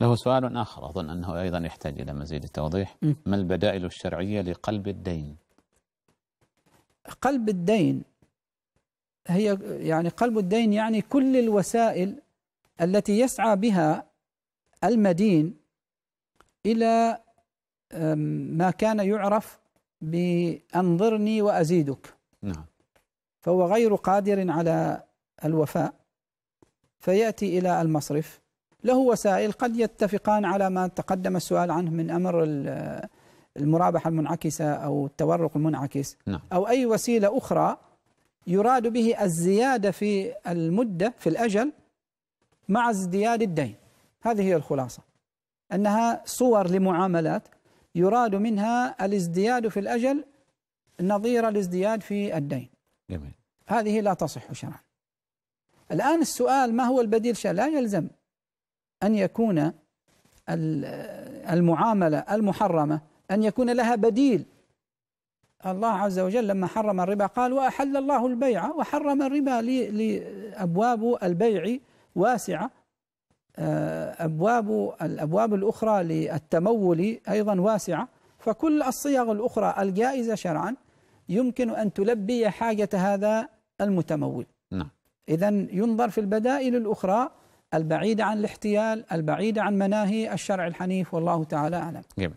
له سؤال آخر أظن أنه أيضا يحتاج إلى مزيد التوضيح ما البدائل الشرعية لقلب الدين قلب الدين هي يعني قلب الدين يعني كل الوسائل التي يسعى بها المدين إلى ما كان يعرف بأنظرني وأزيدك نعم فهو غير قادر على الوفاء فيأتي إلى المصرف له وسائل قد يتفقان على ما تقدم السؤال عنه من أمر المرابحة المنعكسة أو التورق المنعكس نعم. أو أي وسيلة أخرى يراد به الزيادة في المدة في الأجل مع ازدياد الدين هذه هي الخلاصة أنها صور لمعاملات يراد منها الازدياد في الأجل نظير الازدياد في الدين جميل. هذه لا تصح شرعا الآن السؤال ما هو البديل شرعا لا يلزم أن يكون المعاملة المحرمة أن يكون لها بديل الله عز وجل لما حرم الربا قال وأحل الله البيع وحرم الربا لأبواب البيع واسعة آه، أبواب الأبواب الأخرى للتمول أيضا واسعة فكل الصيغ الأخرى الجائزة شرعا يمكن أن تلبي حاجة هذا المتمول نعم إذا ينظر في البدائل الأخرى البعيدة عن الاحتيال البعيدة عن مناهي الشرع الحنيف والله تعالى أعلم جميل.